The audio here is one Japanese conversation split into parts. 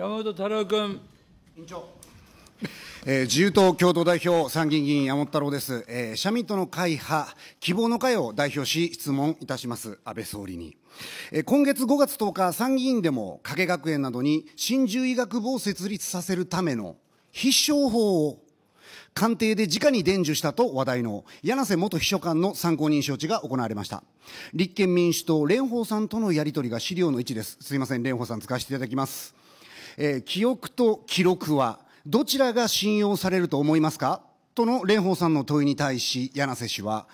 山本太郎君。委員長えー、自由党共同代表、参議院議員、山本太郎です、えー、社民党の会派、希望の会を代表し、質問いたします、安倍総理に。えー、今月5月10日、参議院でも加計学園などに新獣医学部を設立させるための必勝法を官邸で直に伝授したと話題の柳瀬元秘書官の参考人招致が行われました。立憲民主党、蓮舫さんとのやり取りが資料の1です。すいません、蓮舫さん、使わせていただきます。えー、記憶と記録はどちらが信用されると思いますかとの蓮舫さんの問いに対し柳瀬氏は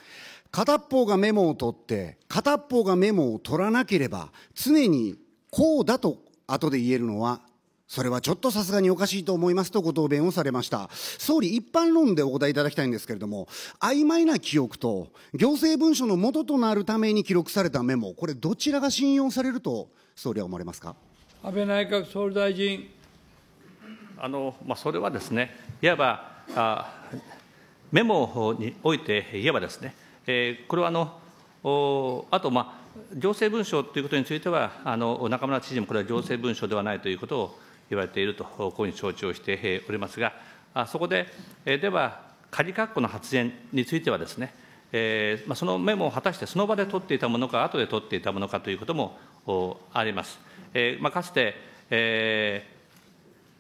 片っがメモを取って片っがメモを取らなければ常にこうだと後で言えるのはそれはちょっとさすがにおかしいと思いますとご答弁をされました。総理、一般論でお答えいただきたいんですけれども、曖昧な記憶と行政文書の元となるために記録されたメモ、これどちらが信用されると総理は思われますか安倍内閣総理大臣。あのまあ、それはですね、いわばあメモにおいて言えばですね、えー、これはあのおあと、まあ、行政文書ということについては、あの中村知事もこれは行政文書ではないということを言われていると、こういうふうに承知をしておりますが、あそこで、えでは、仮括弧の発言についてはですね、えーまあ、そのメモを果たしてその場で取っていたものか、後で取っていたものかということもあります。えー、かつて、え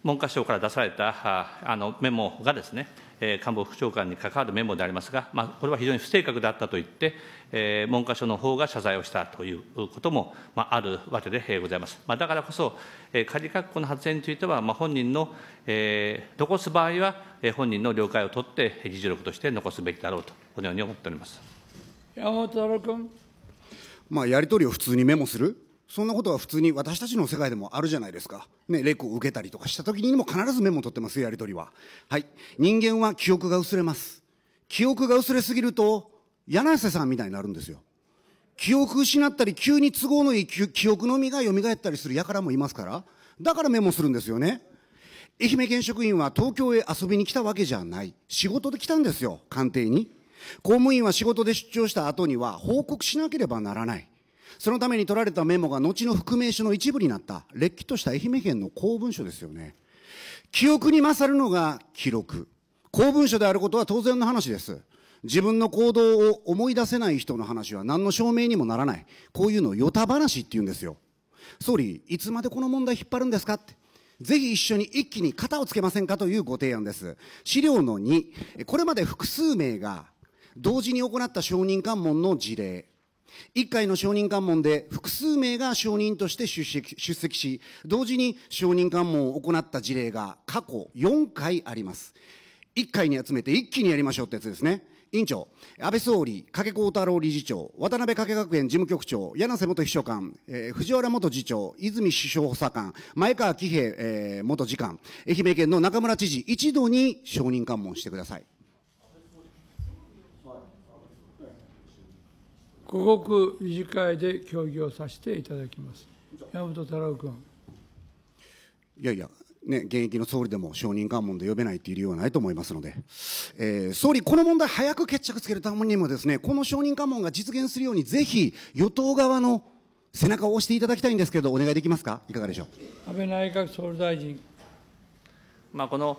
ー、文科省から出されたあのメモがですね、え官房副長官に関わるメモでありますが、まあ、これは非常に不正確だったと言って、えー、文科省の方が謝罪をしたということも、まあ、あるわけでございます。まあ、だからこそ、えー、仮括弧の発言については、まあ、本人の、えー、残す場合は、えー、本人の了解を取って、議事録として残すべきだろうと、このように思っております。山本太郎君。まあ、やり取りを普通にメモするそんなことは普通に私たちの世界でもあるじゃないですか。ね、レクを受けたりとかした時にも必ずメモを取ってます、やりとりは。はい。人間は記憶が薄れます。記憶が薄れすぎると、柳瀬さんみたいになるんですよ。記憶失ったり、急に都合のいい記憶のみが蘇ったりする輩もいますから、だからメモするんですよね。愛媛県職員は東京へ遊びに来たわけじゃない。仕事で来たんですよ、官邸に。公務員は仕事で出張した後には報告しなければならない。そのために取られたメモが後の覆名書の一部になったれっきとした愛媛県の公文書ですよね記憶に勝るのが記録公文書であることは当然の話です自分の行動を思い出せない人の話は何の証明にもならないこういうのを与太話って言うんですよ総理いつまでこの問題引っ張るんですかってぜひ一緒に一気に型をつけませんかというご提案です資料の2これまで複数名が同時に行った証人喚問の事例1回の証人喚問で複数名が証人として出席し、同時に証人喚問を行った事例が過去4回あります。1回に集めて一気にやりましょうってやつですね。委員長、安倍総理、加計幸太郎理事長、渡辺加計学園事務局長、柳瀬元秘書官、えー、藤原元次長、泉首相補佐官、前川喜平、えー、元次官、愛媛県の中村知事、一度に承認喚問してください。五国理事会で協議をさせていただきます。山本太郎君。いやいや、ね、現役の総理でも証人喚問で呼べないという理由はないと思いますので、えー、総理、この問題、早く決着つけるためにもです、ね、この証人喚問が実現するように、ぜひ与党側の背中を押していただきたいんですけど、お願いできますか、いかがでしょう安倍内閣総理大臣。まあ、この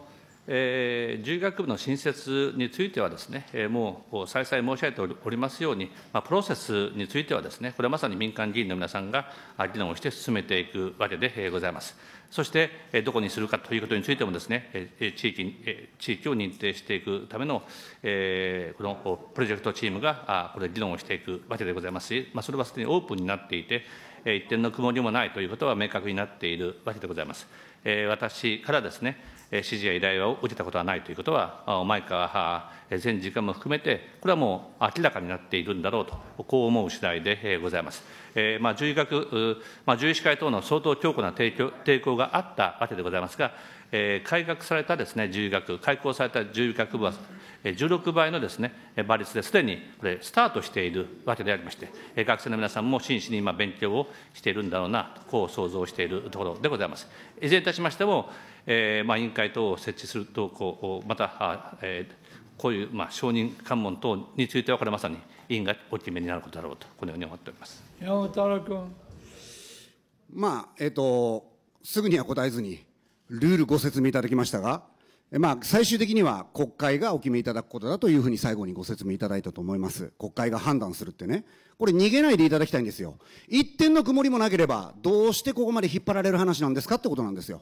えー、獣医学部の新設についてはですね、えもう再三申し上げておりますように、まあ、プロセスについてはですね、これはまさに民間議員の皆さんが議論をして進めていくわけでございます。そして、えどこにするかということについてもですね、え地域え地域を認定していくための、えこのプロジェクトチームが、あこれ、議論をしていくわけでございますし、まあ、それはすでにオープンになっていて、一点の曇りもないということは明確になっているわけでございます。え私からですね、指示や依頼を受けたことはないということは、前川前次官も含めて、これはもう明らかになっているんだろうと、こう思う次第でございます。えまあ、獣医学、まあ、獣医師会等の相当強固な抵抗があったわけでございますが、改革されたですね、獣医学、開講された獣医学部は、16倍のですね、倍率ですでにこれ、スタートしているわけでありまして、学生の皆さんも真摯に今、勉強をしているんだろうな、こう想像しているところでございます。いずれいたしましても、えー、まあ、委員会等を設置すると、こうまた、えー、こういう、まあ、承認喚問等については、これまさに委員がお決めになることだろうと、このように思っております山本君。まあえっ、ー、と、すぐには答えずに、ルールご説明いただきましたが、まあ、最終的には国会がお決めいただくことだというふうに最後にご説明いただいたと思います。国会が判断するってね。これ逃げないでいただきたいんですよ。一点の曇りもなければ、どうしてここまで引っ張られる話なんですかってことなんですよ。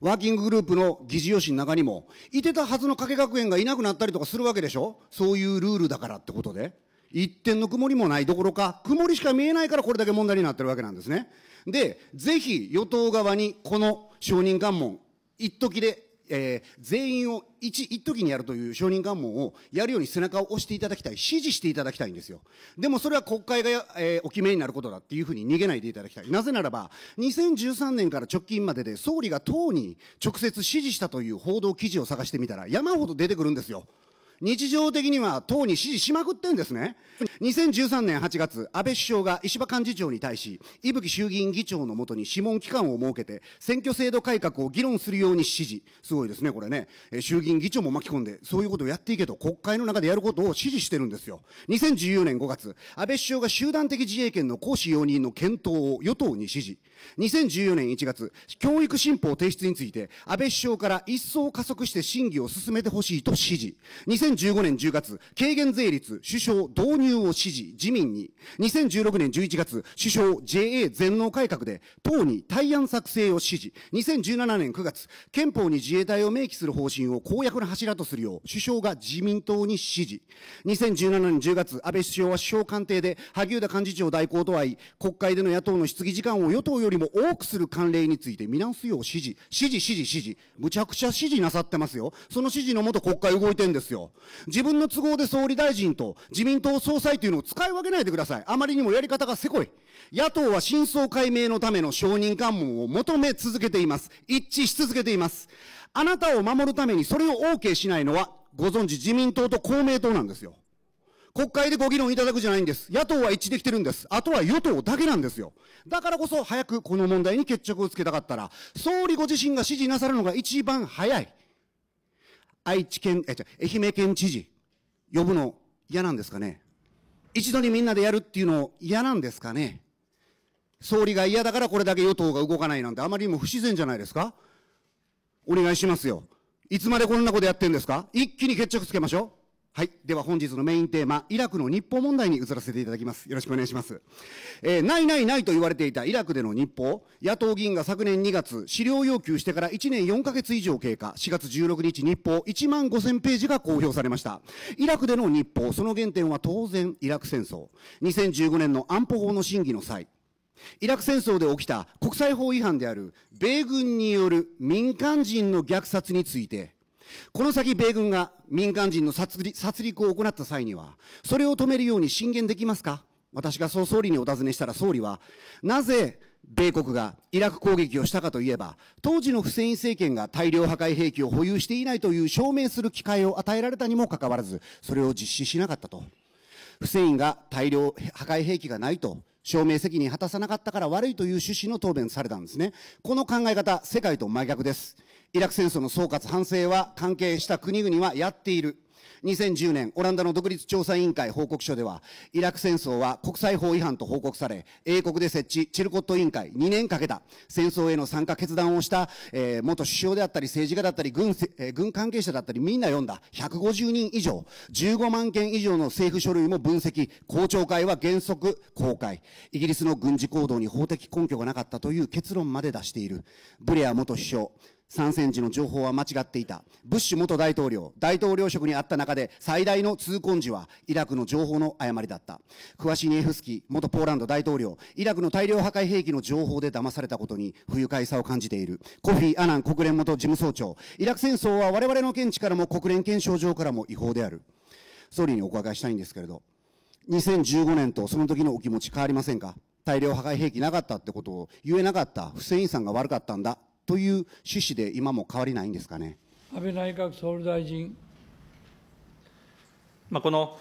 ワーキンググループの議事要旨の中にも、いてたはずの加計学園がいなくなったりとかするわけでしょそういうルールだからってことで。一点の曇りもないどころか、曇りしか見えないからこれだけ問題になってるわけなんですね。で、ぜひ与党側にこの証人喚問、一時で、えー、全員を一、一時にやるという証人喚問をやるように背中を押していただきたい、指示していただきたいんですよ。でもそれは国会が、えー、お決めになることだっていうふうに逃げないでいただきたい。なぜならば、2013年から直近までで総理が党に直接指示したという報道記事を探してみたら山ほど出てくるんですよ。日常的には党に支持しまくってんですね。2013年8月、安倍首相が石破幹事長に対し、伊吹衆議院議長のもとに諮問機関を設けて、選挙制度改革を議論するように指示。すごいですね、これね。衆議院議長も巻き込んで、そういうことをやっていけと、国会の中でやることを指示してるんですよ。2014年5月、安倍首相が集団的自衛権の行使容認の検討を与党に指示。2014年1月、教育新法提出について、安倍首相から一層加速して審議を進めてほしいと指示。2015年10月、軽減税率、首相導入を指示、自民に。2016年11月、首相 JA 全農改革で、党に対案作成を指示。2017年9月、憲法に自衛隊を明記する方針を公約の柱とするよう、首相が自民党に指示。2017年10月、安倍首相は首相官邸で、萩生田幹事長代行と会い、国会での野党の質疑時間を与党よりも多くする慣例について見直すよう指示。指示、指示、指示。むちゃくちゃ指示なさってますよ。その指示のもと国会動いてんですよ。自分の都合で総理大臣と自民党総裁というのを使い分けないでください。あまりにもやり方がせこい。野党は真相解明のための承認喚問を求め続けています。一致し続けています。あなたを守るためにそれを OK しないのは、ご存知自民党と公明党なんですよ。国会でご議論いただくじゃないんです。野党は一致できてるんです。あとは与党だけなんですよ。だからこそ早くこの問題に決着をつけたかったら、総理ご自身が指示なさるのが一番早い。愛知県、え、愛媛県知事、呼ぶの嫌なんですかね一度にみんなでやるっていうの嫌なんですかね総理が嫌だからこれだけ与党が動かないなんてあまりにも不自然じゃないですかお願いしますよ。いつまでこんなことやってんですか一気に決着つけましょう。はい。では本日のメインテーマ、イラクの日報問題に移らせていただきます。よろしくお願いします。えー、ないないないと言われていたイラクでの日報、野党議員が昨年2月、資料要求してから1年4ヶ月以上経過、4月16日日報1万5000ページが公表されました。イラクでの日報、その原点は当然イラク戦争。2015年の安保法の審議の際、イラク戦争で起きた国際法違反である米軍による民間人の虐殺について、この先、米軍が民間人の殺戮を行った際には、それを止めるように進言できますか私が総理にお尋ねしたら総理は、なぜ米国がイラク攻撃をしたかといえば、当時のフセイン政権が大量破壊兵器を保有していないという証明する機会を与えられたにもかかわらず、それを実施しなかったと。フセインが大量破壊兵器がないと証明責任果たさなかったから悪いという趣旨の答弁されたんですね。この考え方、世界と真逆です。イラク戦争の総括、反省は関係した国々はやっている。2010年、オランダの独立調査委員会報告書では、イラク戦争は国際法違反と報告され、英国で設置、チルコット委員会、2年かけた、戦争への参加決断をした、えー、元首相であったり、政治家だったり、軍、えー、軍関係者だったり、みんな読んだ、150人以上、15万件以上の政府書類も分析、公聴会は原則公開、イギリスの軍事行動に法的根拠がなかったという結論まで出している。ブレア元首相、3センチの情報は間違っていた。ブッシュ元大統領、大統領職にあった中で最大の痛恨時は、イラクの情報の誤りだった。クワシニエフスキー、元ポーランド大統領、イラクの大量破壊兵器の情報で騙されたことに不愉快さを感じている。コフィ・アナン国連元事務総長、イラク戦争は我々の見地からも国連憲章上からも違法である。総理にお伺いしたいんですけれど、2015年とその時のお気持ち変わりませんか大量破壊兵器なかったってことを言えなかったフセインさんが悪かったんだという趣旨で今も変わりないんですかね安倍内閣総理大臣。まあ、この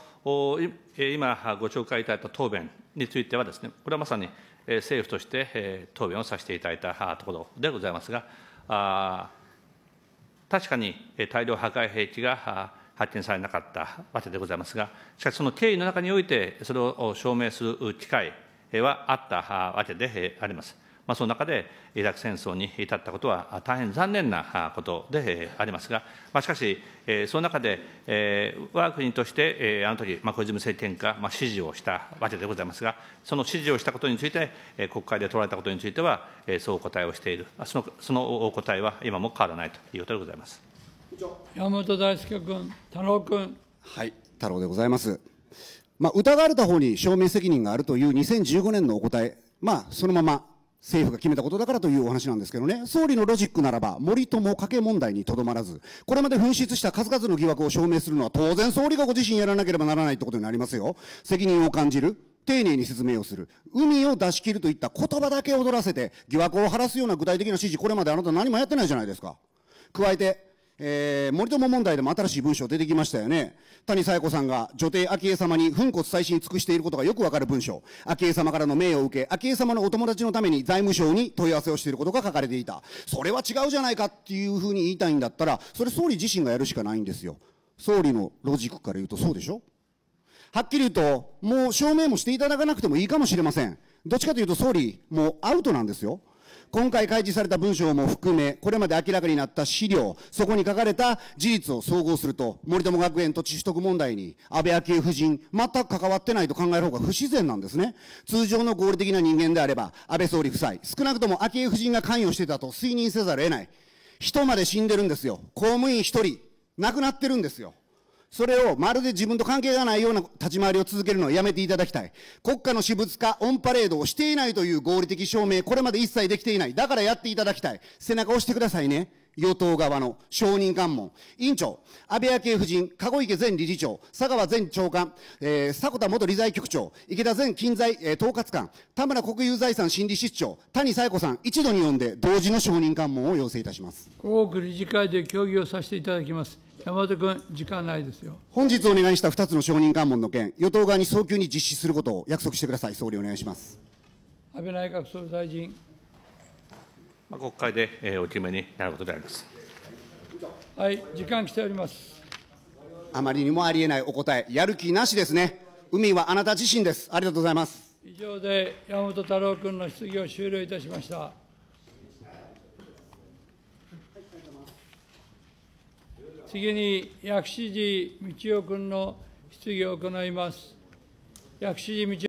今ご紹介いただいた答弁についてはですね、これはまさに政府として答弁をさせていただいたところでございますが、あ確かに大量破壊兵器が発見されなかったわけでございますが、しかしその経緯の中において、それを証明する機会はあったわけであります。まあ、その中でイラク戦争に至ったことは大変残念なことでありますが、まあ、しかし、その中で、我が国として、あの時、まあ、小泉政権下、まあ、指示をしたわけでございますが、その指示をしたことについて、国会で取られたことについては、そうお答えをしている、そのそのお答えは今も変わらないということでございます。山本大輔君、太郎君。はい、太郎でございます。まあ、疑われた方に証明責任があるという2015年のお答え、まあ、そのまま政府が決めたことだからというお話なんですけどね、総理のロジックならば、森友家計問題にとどまらず、これまで紛失した数々の疑惑を証明するのは当然総理がご自身やらなければならないってことになりますよ。責任を感じる。丁寧に説明をする。海を出し切るといった言葉だけ踊らせて、疑惑を晴らすような具体的な指示、これまであなた何もやってないじゃないですか。加えて、えー、森友問題でも新しい文章出てきましたよね。谷佐恵子さんが女帝昭恵様に粉骨再審尽くしていることがよくわかる文章。昭恵様からの命を受け、昭恵様のお友達のために財務省に問い合わせをしていることが書かれていた。それは違うじゃないかっていうふうに言いたいんだったら、それ総理自身がやるしかないんですよ。総理のロジックから言うとそうでしょはっきり言うと、もう証明もしていただかなくてもいいかもしれません。どっちかというと総理、もうアウトなんですよ。今回開示された文章も含め、これまで明らかになった資料、そこに書かれた事実を総合すると、森友学園土地取得問題に、安倍昭恵夫人、全く関わってないと考える方が不自然なんですね。通常の合理的な人間であれば、安倍総理夫妻、少なくとも昭恵夫人が関与してたと推認せざるを得ない。人まで死んでるんですよ。公務員一人、亡くなってるんですよ。それをまるで自分と関係がないような立ち回りを続けるのはやめていただきたい。国家の私物化、オンパレードをしていないという合理的証明、これまで一切できていない。だからやっていただきたい。背中を押してくださいね。与党側の承認喚問。委員長、安倍昭恵夫人、籠池前理事長、佐川前長官、えー、迫田元理財局長、池田前近財、えー、統括官、田村国有財産審理室長、谷佐恵子さん、一度に呼んで、同時の承認喚問を要請いたします。大奥理事会で協議をさせていただきます。山本君、時間ないですよ。本日お願いした2つの証人喚問の件、与党側に早急に実施することを約束してください。総理お願いします。安倍内閣総理大臣。まあ、国会で、えー、お決めになることであります。はい、時間来ております。あまりにもありえないお答え、やる気なしですね。海はあなた自身です。ありがとうございます。以上で山本太郎君の質疑を終了いたしました。次に薬師寺道夫君の質疑を行います。薬師寺道